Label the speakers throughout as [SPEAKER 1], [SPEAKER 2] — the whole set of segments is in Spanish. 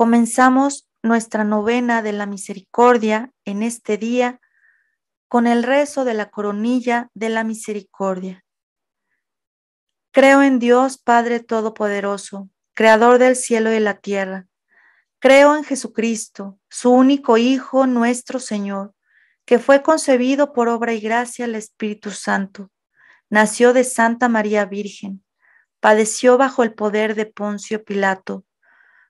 [SPEAKER 1] Comenzamos nuestra novena de la misericordia en este día con el rezo de la coronilla de la misericordia. Creo en Dios Padre Todopoderoso, Creador del cielo y la tierra. Creo en Jesucristo, su único Hijo, nuestro Señor, que fue concebido por obra y gracia del Espíritu Santo. Nació de Santa María Virgen. Padeció bajo el poder de Poncio Pilato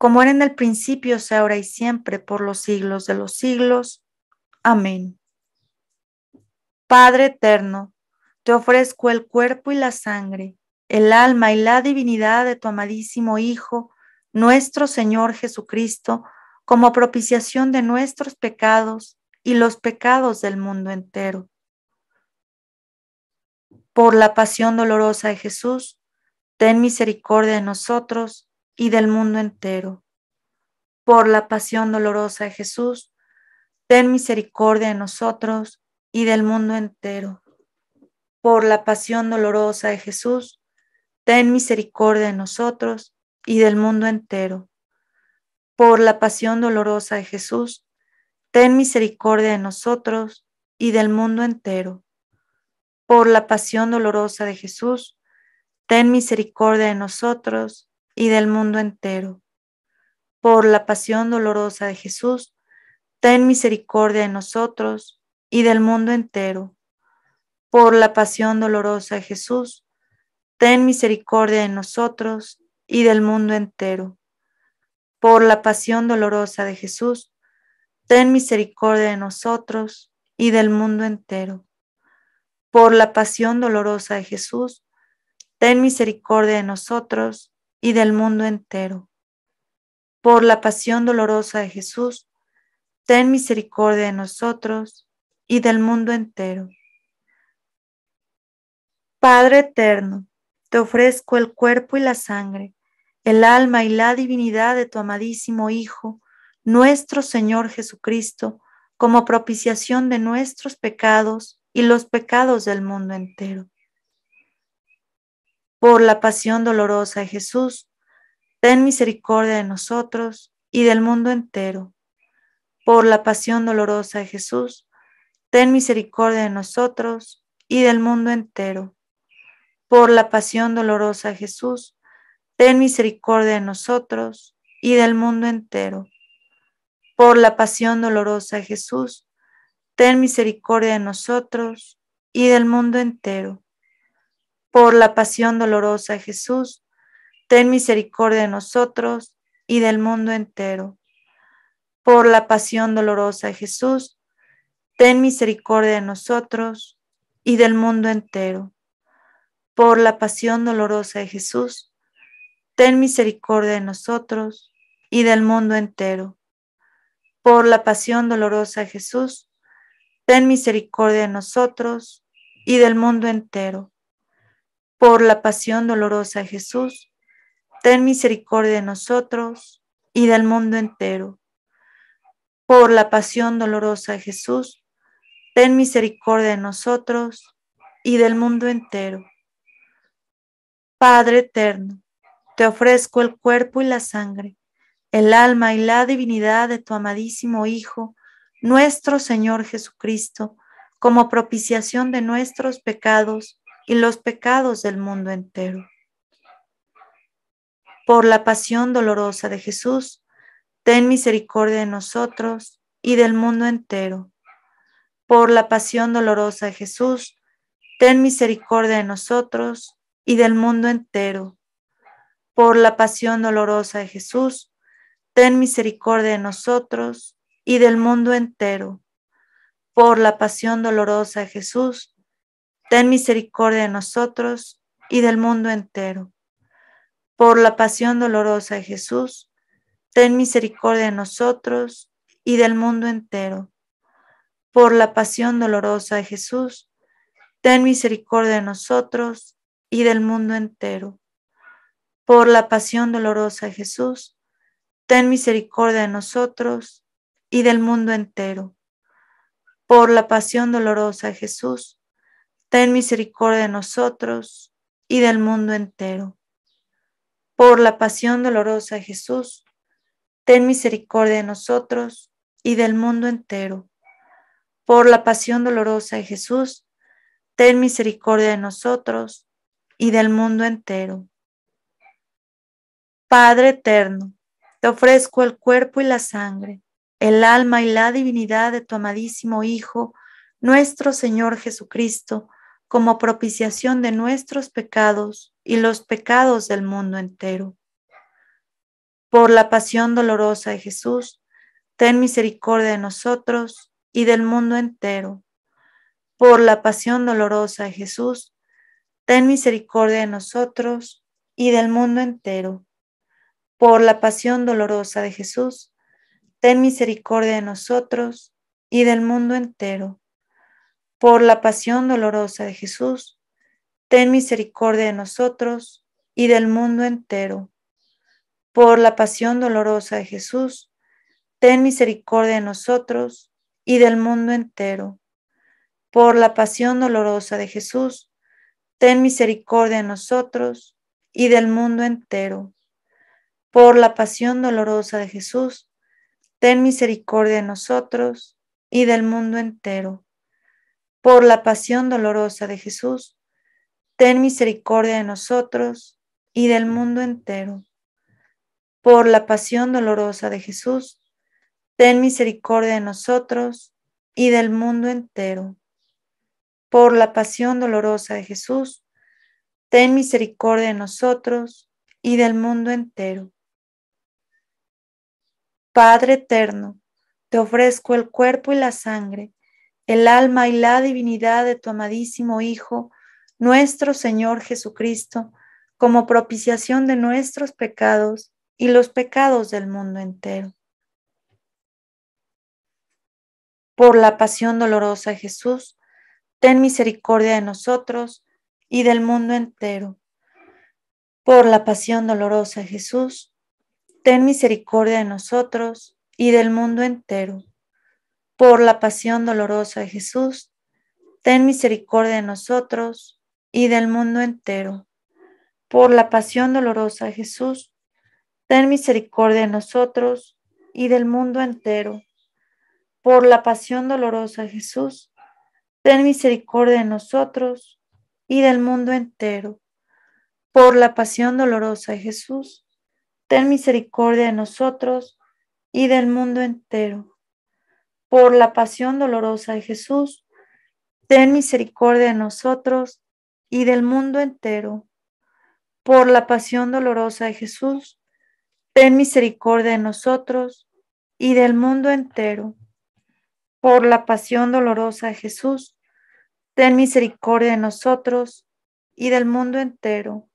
[SPEAKER 1] como era en el principio, sea ahora y siempre, por los siglos de los siglos. Amén. Padre eterno, te ofrezco el cuerpo y la sangre, el alma y la divinidad de tu amadísimo Hijo, nuestro Señor Jesucristo, como propiciación de nuestros pecados y los pecados del mundo entero. Por la pasión dolorosa de Jesús, ten misericordia de nosotros y del mundo entero. Por la pasión dolorosa de Jesús, ten misericordia de nosotros y del mundo entero. Por la pasión dolorosa de Jesús, ten misericordia de nosotros y del mundo entero. Por la pasión dolorosa de Jesús, ten misericordia de nosotros y del mundo entero. Por la pasión dolorosa de Jesús, ten misericordia de nosotros y del mundo entero. Por la pasión dolorosa de Jesús, ten misericordia de nosotros y del mundo entero. Por la pasión dolorosa de Jesús, ten misericordia de nosotros y del mundo entero. Por la pasión dolorosa de Jesús, ten misericordia de nosotros y del mundo entero. Por la pasión dolorosa de Jesús, ten misericordia de nosotros y del mundo entero. Por la pasión dolorosa de Jesús, ten misericordia de nosotros y del mundo entero. Padre eterno, te ofrezco el cuerpo y la sangre, el alma y la divinidad de tu amadísimo Hijo, nuestro Señor Jesucristo, como propiciación de nuestros pecados y los pecados del mundo entero por la pasión dolorosa de Jesús, ten misericordia de nosotros y del mundo entero. Por la pasión dolorosa de Jesús, ten misericordia de nosotros y del mundo entero. Por la pasión dolorosa de Jesús, ten misericordia de nosotros y del mundo entero. Por la pasión dolorosa de Jesús, ten misericordia de nosotros y del mundo entero por la pasión dolorosa de Jesús, ten misericordia de nosotros y del mundo entero. Por la pasión dolorosa de Jesús, ten misericordia de nosotros y del mundo entero. Por la pasión dolorosa de Jesús, ten misericordia de nosotros y del mundo entero. Por la pasión dolorosa de Jesús, ten misericordia de nosotros y del mundo entero por la pasión dolorosa Jesús, ten misericordia de nosotros y del mundo entero. Por la pasión dolorosa Jesús, ten misericordia de nosotros y del mundo entero. Padre eterno, te ofrezco el cuerpo y la sangre, el alma y la divinidad de tu amadísimo Hijo, nuestro Señor Jesucristo, como propiciación de nuestros pecados y los pecados del mundo entero. Por la pasión dolorosa de Jesús, ten misericordia de nosotros y del mundo entero. Por la pasión dolorosa de Jesús, ten misericordia de nosotros y del mundo entero. Por la pasión dolorosa de Jesús, ten misericordia de nosotros y del mundo entero. Por la pasión dolorosa de Jesús, Ten misericordia de nosotros y del mundo entero. Por la pasión dolorosa de Jesús, ten misericordia de nosotros y del mundo entero. Por la pasión dolorosa de Jesús, ten misericordia de nosotros y del mundo entero. Por la pasión dolorosa de Jesús, ten misericordia de nosotros y del mundo entero. Por la pasión dolorosa de Jesús, ten misericordia de nosotros y del mundo entero. Por la pasión dolorosa de Jesús, ten misericordia de nosotros y del mundo entero. Por la pasión dolorosa de Jesús, ten misericordia de nosotros y del mundo entero. Padre eterno, te ofrezco el cuerpo y la sangre, el alma y la divinidad de tu amadísimo Hijo, nuestro Señor Jesucristo, como propiciación de nuestros pecados y los pecados del mundo entero. Por la pasión dolorosa de Jesús, ten misericordia de nosotros y del mundo entero. Por la pasión dolorosa de Jesús, ten misericordia de nosotros y del mundo entero. Por la pasión dolorosa de Jesús, ten misericordia de nosotros y del mundo entero por la pasión dolorosa de Jesús, ten misericordia de nosotros y del mundo entero. Por la pasión dolorosa de Jesús, ten misericordia de nosotros y del mundo entero. Por la pasión dolorosa de Jesús, ten misericordia de nosotros y del mundo entero. Por la pasión dolorosa de Jesús, ten misericordia de nosotros y del mundo entero por la pasión dolorosa de Jesús, ten misericordia de nosotros y del mundo entero. Por la pasión dolorosa de Jesús, ten misericordia de nosotros y del mundo entero. Por la pasión dolorosa de Jesús, ten misericordia de nosotros y del mundo entero. Padre eterno, te ofrezco el cuerpo y la sangre el alma y la divinidad de tu amadísimo Hijo, nuestro Señor Jesucristo, como propiciación de nuestros pecados y los pecados del mundo entero. Por la pasión dolorosa Jesús, ten misericordia de nosotros y del mundo entero. Por la pasión dolorosa Jesús, ten misericordia de nosotros y del mundo entero por la pasión dolorosa de Jesús, ten misericordia de nosotros y del mundo entero. Por la pasión dolorosa de Jesús, ten misericordia de nosotros y del mundo entero. Por la pasión dolorosa de Jesús, ten misericordia de nosotros y del mundo entero. Por la pasión dolorosa de Jesús, ten misericordia de nosotros y del mundo entero por la pasión dolorosa de Jesús, ten misericordia de nosotros y del mundo entero. Por la pasión dolorosa de Jesús, ten misericordia de nosotros y del mundo entero. Por la pasión dolorosa de Jesús, ten misericordia de nosotros y del mundo entero.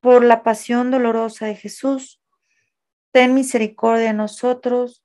[SPEAKER 1] Por la pasión dolorosa de Jesús, ten misericordia de nosotros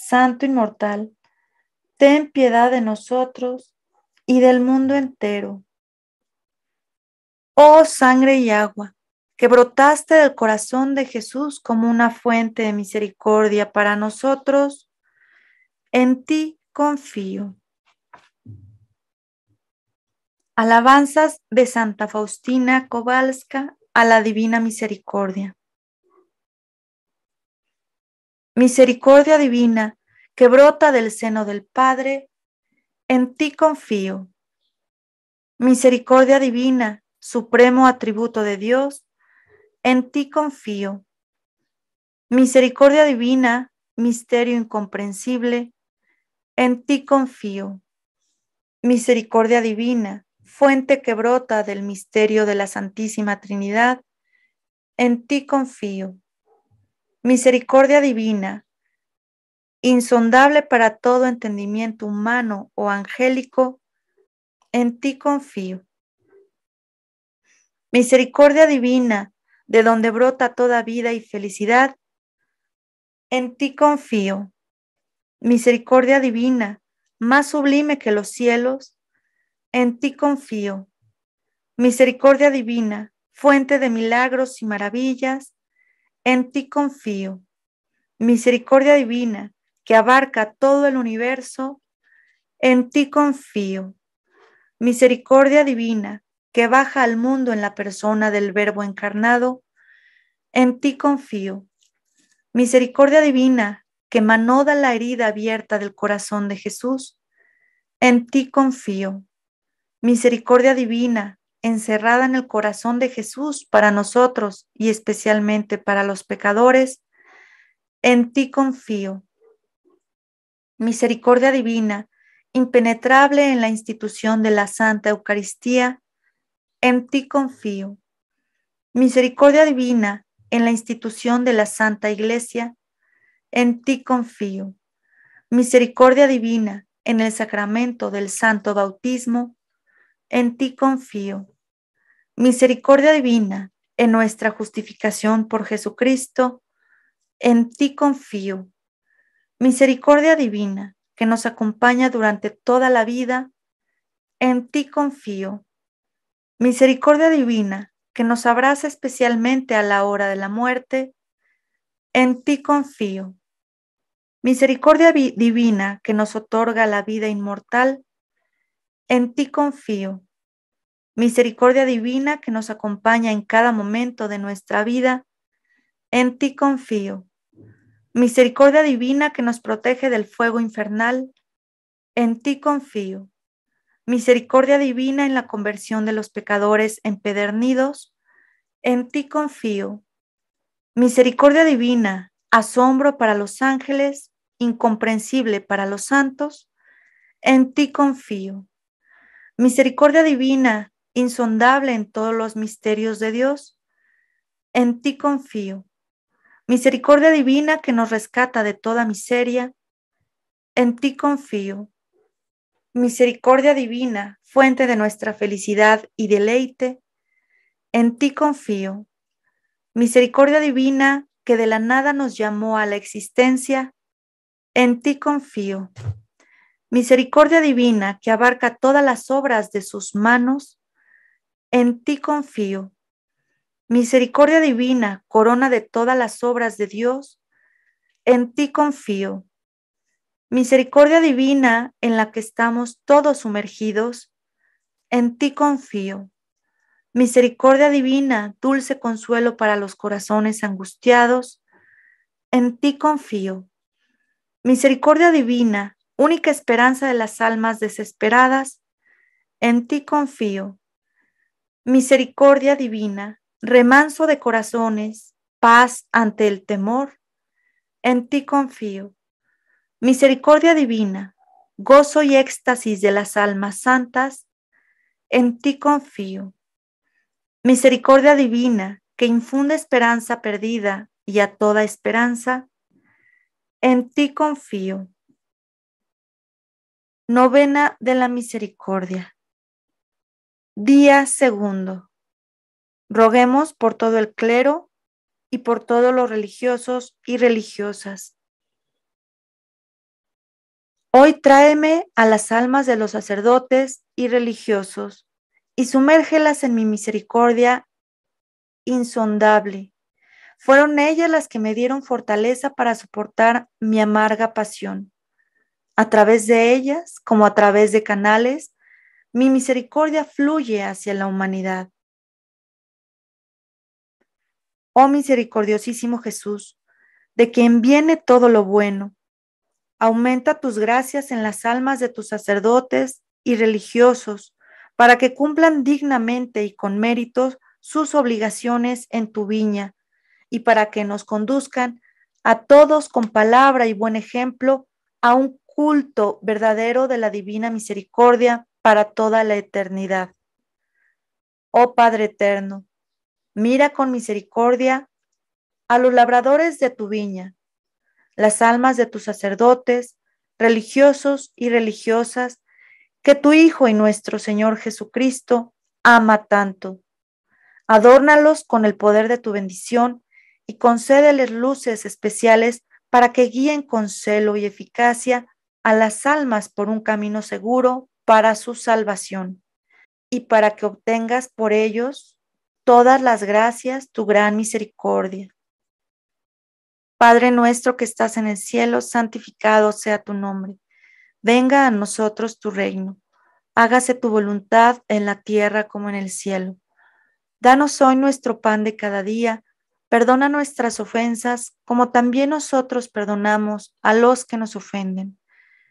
[SPEAKER 1] Santo inmortal, ten piedad de nosotros y del mundo entero. Oh sangre y agua, que brotaste del corazón de Jesús como una fuente de misericordia para nosotros, en ti confío. Alabanzas de Santa Faustina Kowalska a la Divina Misericordia. Misericordia divina que brota del seno del Padre, en ti confío. Misericordia divina, supremo atributo de Dios, en ti confío. Misericordia divina, misterio incomprensible, en ti confío. Misericordia divina, fuente que brota del misterio de la Santísima Trinidad, en ti confío misericordia divina, insondable para todo entendimiento humano o angélico, en ti confío. Misericordia divina, de donde brota toda vida y felicidad, en ti confío. Misericordia divina, más sublime que los cielos, en ti confío. Misericordia divina, fuente de milagros y maravillas, en ti confío. Misericordia divina que abarca todo el universo, en ti confío. Misericordia divina que baja al mundo en la persona del Verbo encarnado, en ti confío. Misericordia divina que manoda la herida abierta del corazón de Jesús, en ti confío. Misericordia divina encerrada en el corazón de Jesús para nosotros y especialmente para los pecadores, en ti confío. Misericordia divina, impenetrable en la institución de la Santa Eucaristía, en ti confío. Misericordia divina, en la institución de la Santa Iglesia, en ti confío. Misericordia divina, en el sacramento del santo bautismo, en ti confío. Misericordia divina, en nuestra justificación por Jesucristo, en ti confío. Misericordia divina, que nos acompaña durante toda la vida, en ti confío. Misericordia divina, que nos abraza especialmente a la hora de la muerte, en ti confío. Misericordia divina que nos otorga la vida inmortal, en ti confío. Misericordia divina que nos acompaña en cada momento de nuestra vida, en ti confío. Misericordia divina que nos protege del fuego infernal, en ti confío. Misericordia divina en la conversión de los pecadores empedernidos, en ti confío. Misericordia divina, asombro para los ángeles, incomprensible para los santos, en ti confío. Misericordia divina, insondable en todos los misterios de Dios, en ti confío. Misericordia divina que nos rescata de toda miseria, en ti confío. Misericordia divina, fuente de nuestra felicidad y deleite, en ti confío. Misericordia divina que de la nada nos llamó a la existencia, en ti confío. Misericordia divina que abarca todas las obras de sus manos, en ti confío. Misericordia divina, corona de todas las obras de Dios, en ti confío. Misericordia divina en la que estamos todos sumergidos, en ti confío. Misericordia divina, dulce consuelo para los corazones angustiados, en ti confío. Misericordia divina, única esperanza de las almas desesperadas, en ti confío. Misericordia divina, remanso de corazones, paz ante el temor, en ti confío. Misericordia divina, gozo y éxtasis de las almas santas, en ti confío. Misericordia divina, que infunde esperanza perdida y a toda esperanza, en ti confío. Novena de la Misericordia. Día segundo. Roguemos por todo el clero y por todos los religiosos y religiosas. Hoy tráeme a las almas de los sacerdotes y religiosos y sumérgelas en mi misericordia insondable. Fueron ellas las que me dieron fortaleza para soportar mi amarga pasión. A través de ellas, como a través de canales, mi misericordia fluye hacia la humanidad. Oh misericordiosísimo Jesús, de quien viene todo lo bueno, aumenta tus gracias en las almas de tus sacerdotes y religiosos, para que cumplan dignamente y con méritos sus obligaciones en tu viña, y para que nos conduzcan a todos con palabra y buen ejemplo a un culto verdadero de la divina misericordia para toda la eternidad. Oh Padre eterno, mira con misericordia a los labradores de tu viña, las almas de tus sacerdotes, religiosos y religiosas, que tu Hijo y nuestro Señor Jesucristo ama tanto. Adórnalos con el poder de tu bendición y concédeles luces especiales para que guíen con celo y eficacia a las almas por un camino seguro para su salvación y para que obtengas por ellos todas las gracias, tu gran misericordia. Padre nuestro que estás en el cielo, santificado sea tu nombre. Venga a nosotros tu reino. Hágase tu voluntad en la tierra como en el cielo. Danos hoy nuestro pan de cada día. Perdona nuestras ofensas como también nosotros perdonamos a los que nos ofenden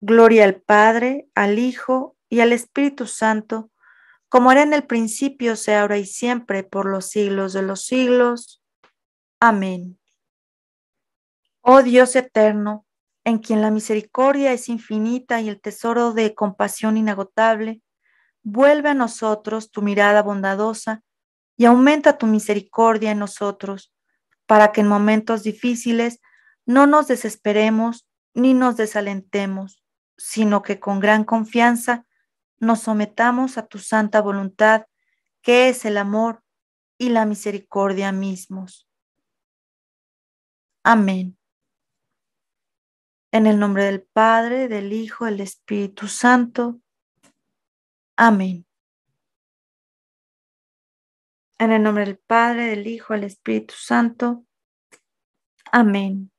[SPEAKER 1] Gloria al Padre, al Hijo y al Espíritu Santo, como era en el principio, sea ahora y siempre, por los siglos de los siglos. Amén. Oh Dios eterno, en quien la misericordia es infinita y el tesoro de compasión inagotable, vuelve a nosotros tu mirada bondadosa y aumenta tu misericordia en nosotros, para que en momentos difíciles no nos desesperemos ni nos desalentemos sino que con gran confianza nos sometamos a tu santa voluntad, que es el amor y la misericordia mismos. Amén. En el nombre del Padre, del Hijo, del Espíritu Santo. Amén. En el nombre del Padre, del Hijo, del Espíritu Santo. Amén.